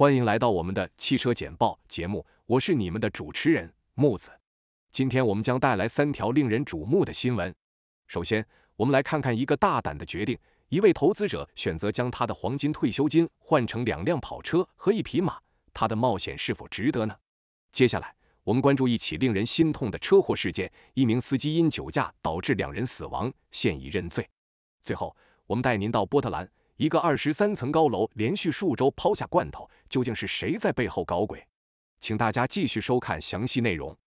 欢迎来到我们的汽车简报节目，我是你们的主持人木子。今天我们将带来三条令人瞩目的新闻。首先，我们来看看一个大胆的决定：一位投资者选择将他的黄金退休金换成两辆跑车和一匹马，他的冒险是否值得呢？接下来，我们关注一起令人心痛的车祸事件：一名司机因酒驾导致两人死亡，现已认罪。最后，我们带您到波特兰。一个二十三层高楼连续数周抛下罐头，究竟是谁在背后搞鬼？请大家继续收看详细内容。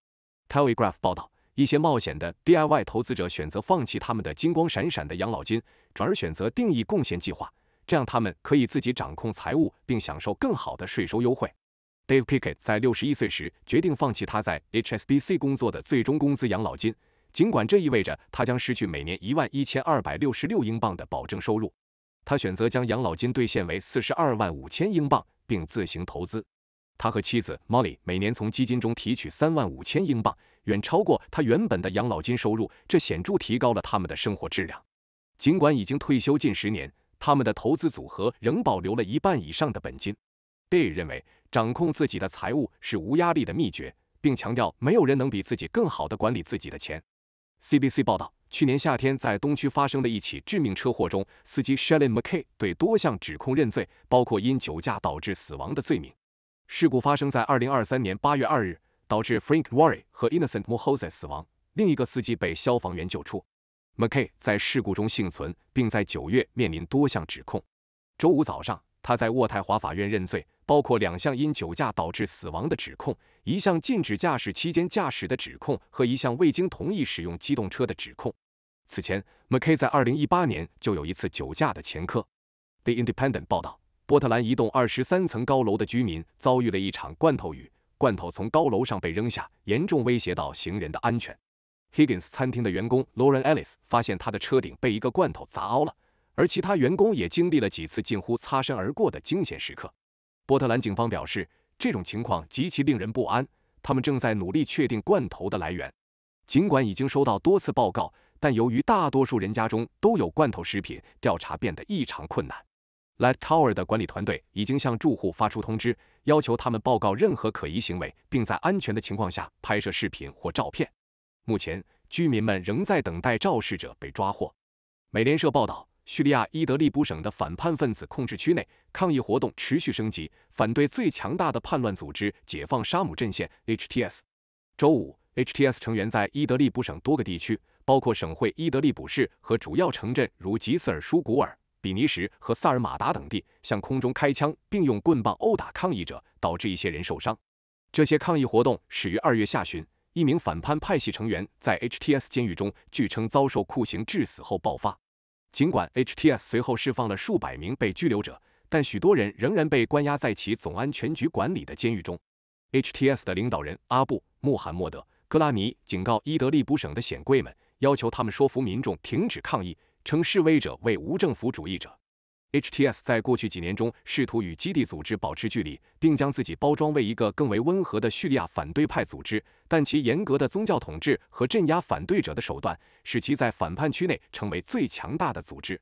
Telegraph 报道，一些冒险的 DIY 投资者选择放弃他们的金光闪闪的养老金，转而选择定义贡献计划，这样他们可以自己掌控财务，并享受更好的税收优惠。Dave Picket t 在六十一岁时决定放弃他在 HSBC 工作的最终工资养老金，尽管这意味着他将失去每年一万一千二百六十六英镑的保证收入。他选择将养老金兑现为四十二万五千英镑，并自行投资。他和妻子 Molly 每年从基金中提取三万五千英镑，远超过他原本的养老金收入，这显著提高了他们的生活质量。尽管已经退休近十年，他们的投资组合仍保留了一半以上的本金。B 认为，掌控自己的财务是无压力的秘诀，并强调没有人能比自己更好的管理自己的钱。CBC 报道。去年夏天，在东区发生的一起致命车祸中，司机 s h e l l e n McKay 对多项指控认罪，包括因酒驾导致死亡的罪名。事故发生在二零二三年八月二日，导致 Frank Worry 和 Innocent m o h o s a 死亡，另一个司机被消防员救出。McKay 在事故中幸存，并在九月面临多项指控。周五早上，他在渥太华法院认罪，包括两项因酒驾导致死亡的指控，一项禁止驾驶期间驾驶的指控，和一项未经同意使用机动车的指控。此前，McKay 在二零一八年就有一次酒驾的前科。The Independent 报道，波特兰一栋二十三层高楼的居民遭遇了一场罐头雨，罐头从高楼上被扔下，严重威胁到行人的安全。Higgins 餐厅的员工 Lauren Ellis 发现他的车顶被一个罐头砸凹了，而其他员工也经历了几次近乎擦身而过的惊险时刻。波特兰警方表示，这种情况极其令人不安，他们正在努力确定罐头的来源。尽管已经收到多次报告。但由于大多数人家中都有罐头食品，调查变得异常困难。Light Tower 的管理团队已经向住户发出通知，要求他们报告任何可疑行为，并在安全的情况下拍摄视频或照片。目前，居民们仍在等待肇事者被抓获。美联社报道，叙利亚伊德利卜省的反叛分子控制区内，抗议活动持续升级，反对最强大的叛乱组织解放沙姆阵线 （HTS）。周五，HTS 成员在伊德利卜省多个地区。包括省会伊德利卜市和主要城镇如吉斯尔舒古尔、比尼什和萨尔马达等地，向空中开枪并用棍棒殴打抗议者，导致一些人受伤。这些抗议活动始于二月下旬，一名反叛派系成员在 H T S 监狱中，据称遭受酷刑致死后爆发。尽管 H T S 随后释放了数百名被拘留者，但许多人仍然被关押在其总安全局管理的监狱中。H T S 的领导人阿布·穆罕默德·格拉尼警告伊德利卜省的显贵们。要求他们说服民众停止抗议，称示威者为无政府主义者。HTS 在过去几年中试图与基地组织保持距离，并将自己包装为一个更为温和的叙利亚反对派组织，但其严格的宗教统治和镇压反对者的手段，使其在反叛区内成为最强大的组织。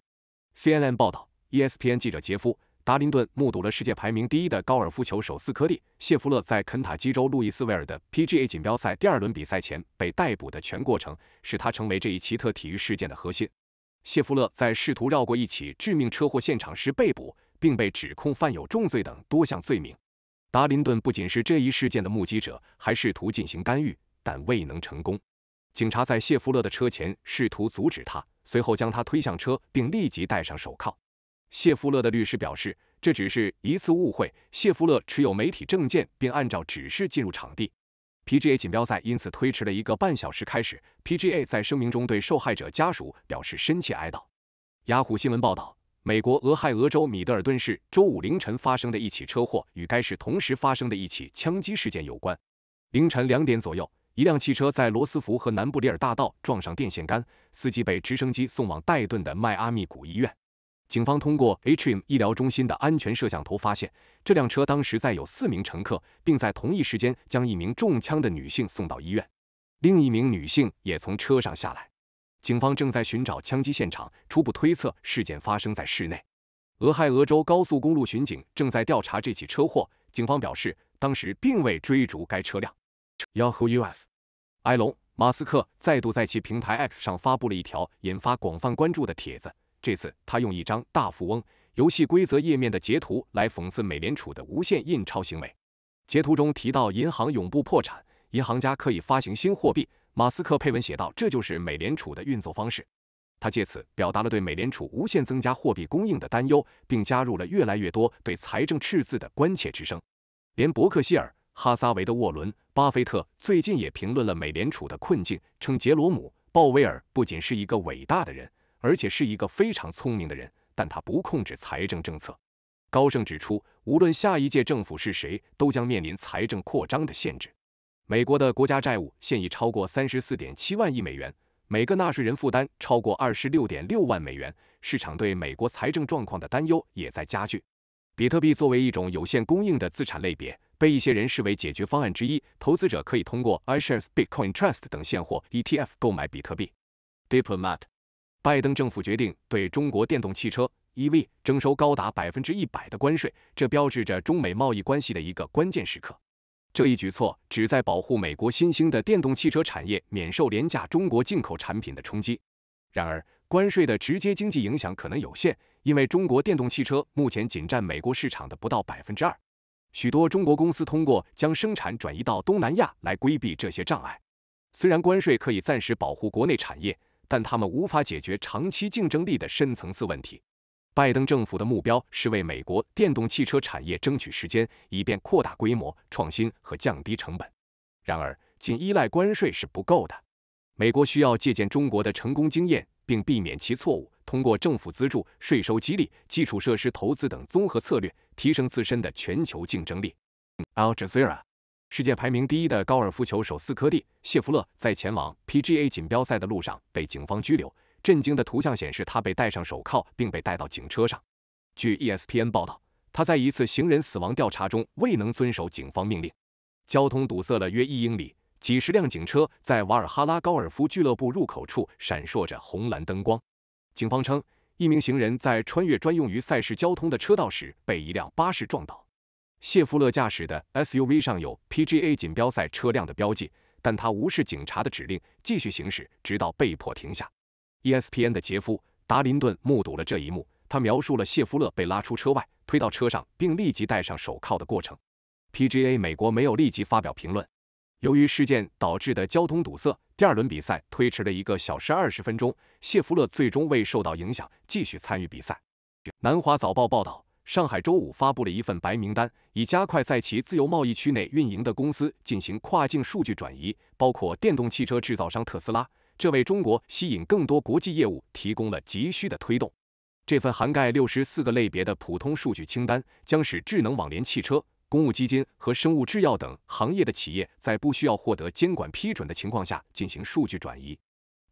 CNN 报道，ESPN 记者杰夫。达林顿目睹了世界排名第一的高尔夫球手斯科蒂·谢弗勒在肯塔基州路易斯维尔的 PGA 锦标赛第二轮比赛前被逮捕的全过程，使他成为这一奇特体育事件的核心。谢弗勒在试图绕过一起致命车祸现场时被捕，并被指控犯有重罪等多项罪名。达林顿不仅是这一事件的目击者，还试图进行干预，但未能成功。警察在谢弗勒的车前试图阻止他，随后将他推向车，并立即戴上手铐。谢夫勒的律师表示，这只是一次误会。谢夫勒持有媒体证件，并按照指示进入场地。PGA 锦标赛因此推迟了一个半小时开始。PGA 在声明中对受害者家属表示深切哀悼。雅虎新闻报道，美国俄亥俄州米德尔顿市周五凌晨发生的一起车祸与该市同时发生的一起枪击事件有关。凌晨两点左右，一辆汽车在罗斯福和南布里尔大道撞上电线杆，司机被直升机送往戴顿的迈阿密谷医院。警方通过 H M 医疗中心的安全摄像头发现，这辆车当时载有四名乘客，并在同一时间将一名中枪的女性送到医院，另一名女性也从车上下来。警方正在寻找枪击现场，初步推测事件发生在室内。俄亥俄州高速公路巡警正在调查这起车祸。警方表示，当时并未追逐该车辆。Yahoo US，埃隆·马斯克再度在其平台 X 上发布了一条引发广泛关注的帖子。这次，他用一张大富翁游戏规则页面的截图来讽刺美联储的无限印钞行为。截图中提到“银行永不破产，银行家可以发行新货币”。马斯克配文写道：“这就是美联储的运作方式。”他借此表达了对美联储无限增加货币供应的担忧，并加入了越来越多对财政赤字的关切之声。连伯克希尔·哈撒韦的沃伦·巴菲特最近也评论了美联储的困境，称杰罗姆·鲍威尔不仅是一个伟大的人。而且是一个非常聪明的人，但他不控制财政政策。高盛指出，无论下一届政府是谁，都将面临财政扩张的限制。美国的国家债务现已超过三十四点七万亿美元，每个纳税人负担超过二十六点六万美元。市场对美国财政状况的担忧也在加剧。比特币作为一种有限供应的资产类别，被一些人视为解决方案之一。投资者可以通过 iShares Bitcoin Trust 等现货 ETF 购买比特币。Diplomat。拜登政府决定对中国电动汽车 EV 征收高达百分之一百的关税，这标志着中美贸易关系的一个关键时刻。这一举措旨在保护美国新兴的电动汽车产业免受廉价中国进口产品的冲击。然而，关税的直接经济影响可能有限，因为中国电动汽车目前仅占美国市场的不到百分之二。许多中国公司通过将生产转移到东南亚来规避这些障碍。虽然关税可以暂时保护国内产业，但他们无法解决长期竞争力的深层次问题。拜登政府的目标是为美国电动汽车产业争取时间，以便扩大规模、创新和降低成本。然而，仅依赖关税是不够的。美国需要借鉴中国的成功经验，并避免其错误，通过政府资助、税收激励、基础设施投资等综合策略，提升自身的全球竞争力。Al Jazeera。世界排名第一的高尔夫球手斯科蒂·谢弗勒在前往 PGA 锦标赛的路上被警方拘留。震惊的图像显示，他被戴上手铐并被带到警车上。据 ESPN 报道，他在一次行人死亡调查中未能遵守警方命令，交通堵塞了约一英里，几十辆警车在瓦尔哈拉高尔夫俱乐部入口处闪烁着红蓝灯光。警方称，一名行人在穿越专用于赛事交通的车道时被一辆巴士撞倒。谢夫勒驾驶的 SUV 上有 PGA 锦标赛车辆的标记，但他无视警察的指令，继续行驶，直到被迫停下。ESPN 的杰夫·达林顿目睹了这一幕，他描述了谢夫勒被拉出车外、推到车上并立即戴上手铐的过程。PGA 美国没有立即发表评论。由于事件导致的交通堵塞，第二轮比赛推迟了一个小时二十分钟。谢夫勒最终未受到影响，继续参与比赛。南华早报报道。上海周五发布了一份白名单，以加快在其自由贸易区内运营的公司进行跨境数据转移，包括电动汽车制造商特斯拉。这为中国吸引更多国际业务提供了急需的推动。这份涵盖六十四个类别的普通数据清单，将使智能网联汽车、公募基金和生物制药等行业的企业在不需要获得监管批准的情况下进行数据转移。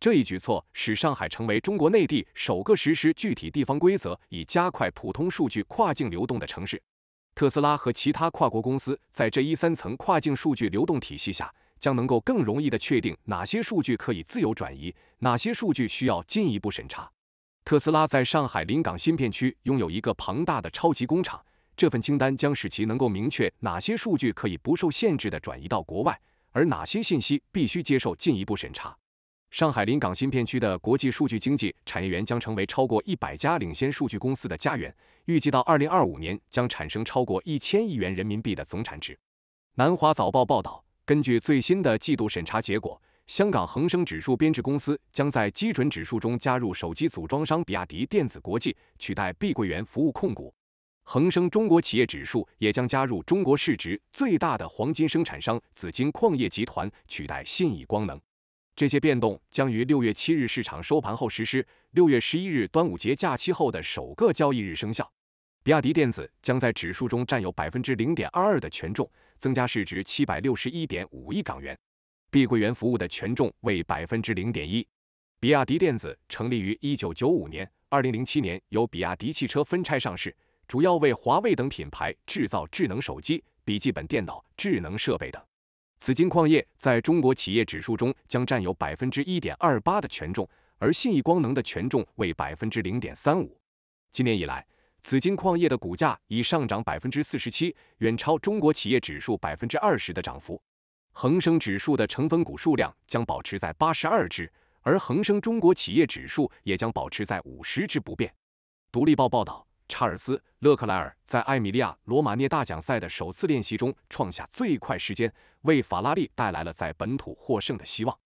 这一举措使上海成为中国内地首个实施具体地方规则以加快普通数据跨境流动的城市。特斯拉和其他跨国公司在这一三层跨境数据流动体系下，将能够更容易的确定哪些数据可以自由转移，哪些数据需要进一步审查。特斯拉在上海临港新片区拥有一个庞大的超级工厂，这份清单将使其能够明确哪些数据可以不受限制的转移到国外，而哪些信息必须接受进一步审查。上海临港新片区的国际数据经济产业园将成为超过一百家领先数据公司的家园，预计到二零二五年将产生超过一千亿元人民币的总产值。南华早报报道，根据最新的季度审查结果，香港恒生指数编制公司将在基准指数中加入手机组装商比亚迪电子国际，取代碧桂园服务控股；恒生中国企业指数也将加入中国市值最大的黄金生产商紫金矿业集团，取代信义光能。这些变动将于六月七日市场收盘后实施，六月十一日端午节假期后的首个交易日生效。比亚迪电子将在指数中占有百分之零点二二的权重，增加市值七百六十一点五亿港元。碧桂园服务的权重为百分之零点一。比亚迪电子成立于一九九五年，二零零七年由比亚迪汽车分拆上市，主要为华为等品牌制造智能手机、笔记本电脑、智能设备等。紫金矿业在中国企业指数中将占有百分之一点二八的权重，而信义光能的权重为百分之零点三五。今年以来，紫金矿业的股价已上涨百分之四十七，远超中国企业指数百分之二十的涨幅。恒生指数的成分股数量将保持在八十二只，而恒生中国企业指数也将保持在五十只不变。独立报报道。查尔斯·勒克莱尔在艾米利亚·罗马涅大奖赛的首次练习中创下最快时间，为法拉利带来了在本土获胜的希望。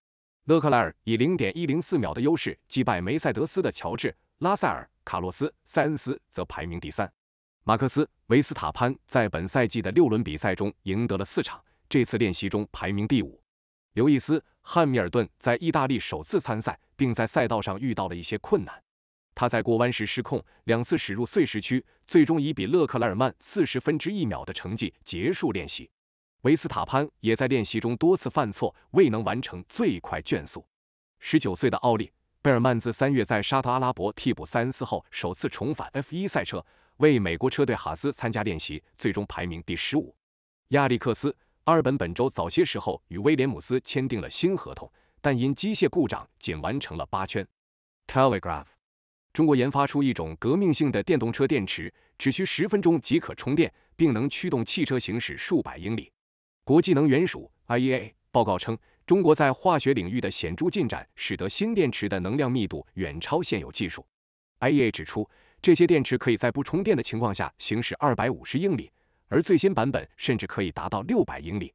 勒克莱尔以零点一零四秒的优势击败梅赛德斯的乔治·拉塞尔，卡洛斯·塞恩斯则排名第三。马克斯·维斯塔潘在本赛季的六轮比赛中赢得了四场，这次练习中排名第五。刘易斯·汉密尔顿在意大利首次参赛，并在赛道上遇到了一些困难。他在过弯时失控，两次驶入碎石区，最终以比勒克莱尔曼四十分之一秒的成绩结束练习。维斯塔潘也在练习中多次犯错，未能完成最快圈速。十九岁的奥利贝尔曼自三月在沙特阿拉伯替补塞恩斯后，首次重返 F 一赛车，为美国车队哈斯参加练习，最终排名第十五。亚历克斯阿尔本本周早些时候与威廉姆斯签订了新合同，但因机械故障仅完成了八圈。Telegraph 中国研发出一种革命性的电动车电池，只需十分钟即可充电，并能驱动汽车行驶数百英里。国际能源署 （IEA） 报告称，中国在化学领域的显著进展，使得新电池的能量密度远超现有技术。IEA 指出，这些电池可以在不充电的情况下行驶二百五十英里，而最新版本甚至可以达到六百英里。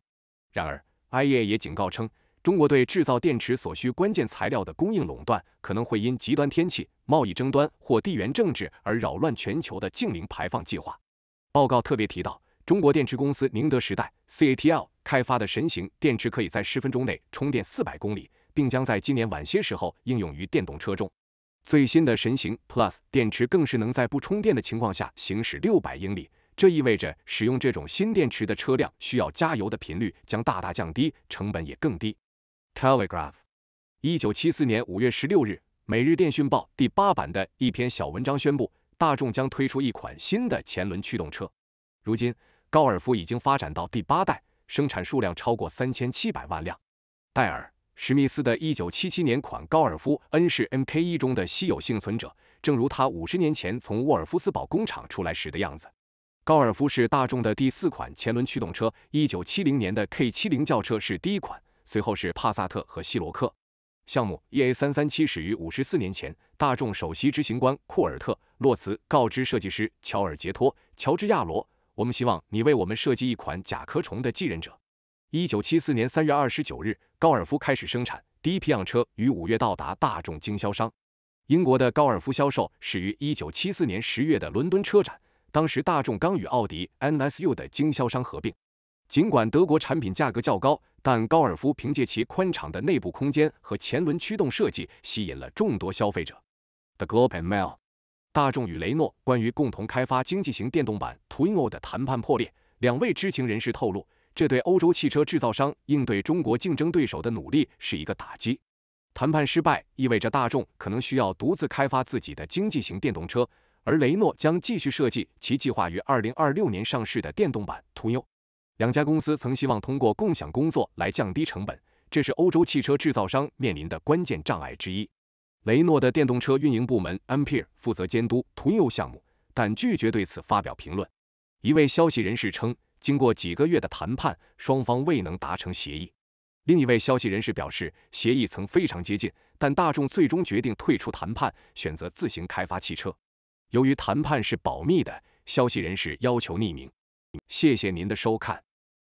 然而，IEA 也警告称。中国对制造电池所需关键材料的供应垄断，可能会因极端天气、贸易争端或地缘政治而扰乱全球的净零排放计划。报告特别提到，中国电池公司宁德时代 （CATL） 开发的神行电池可以在十分钟内充电四百公里，并将在今年晚些时候应用于电动车中。最新的神行 Plus 电池更是能在不充电的情况下行驶六百英里，这意味着使用这种新电池的车辆需要加油的频率将大大降低，成本也更低。Telegraph，一九七四年五月十六日，《每日电讯报》第八版的一篇小文章宣布，大众将推出一款新的前轮驱动车。如今，高尔夫已经发展到第八代，生产数量超过三千七百万辆。戴尔·史密斯的1977年款高尔夫 N 是 m k e 中的稀有幸存者，正如他五十年前从沃尔夫斯堡工厂出来时的样子。高尔夫是大众的第四款前轮驱动车，1970年的 K70 轿车是第一款。随后是帕萨特和希罗克项目。E A 三三七始于五十四年前，大众首席执行官库尔特·洛茨告知设计师乔尔·杰托、乔治亚罗，我们希望你为我们设计一款甲壳虫的继任者。一九七四年三月二十九日，高尔夫开始生产，第一批样车于五月到达大众经销商。英国的高尔夫销售始于一九七四年十月的伦敦车展，当时大众刚与奥迪 N S U 的经销商合并。尽管德国产品价格较高，但高尔夫凭借其宽敞的内部空间和前轮驱动设计，吸引了众多消费者。The Global Mail：大众与雷诺关于共同开发经济型电动版 Twino 的谈判破裂，两位知情人士透露，这对欧洲汽车制造商应对中国竞争对手的努力是一个打击。谈判失败意味着大众可能需要独自开发自己的经济型电动车，而雷诺将继续设计其计划于二零二六年上市的电动版 Twino。两家公司曾希望通过共享工作来降低成本，这是欧洲汽车制造商面临的关键障碍之一。雷诺的电动车运营部门 MPR 负责监督 TUO 项目，但拒绝对此发表评论。一位消息人士称，经过几个月的谈判，双方未能达成协议。另一位消息人士表示，协议曾非常接近，但大众最终决定退出谈判，选择自行开发汽车。由于谈判是保密的，消息人士要求匿名。谢谢您的收看。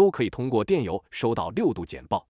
都可以通过电邮收到六度简报。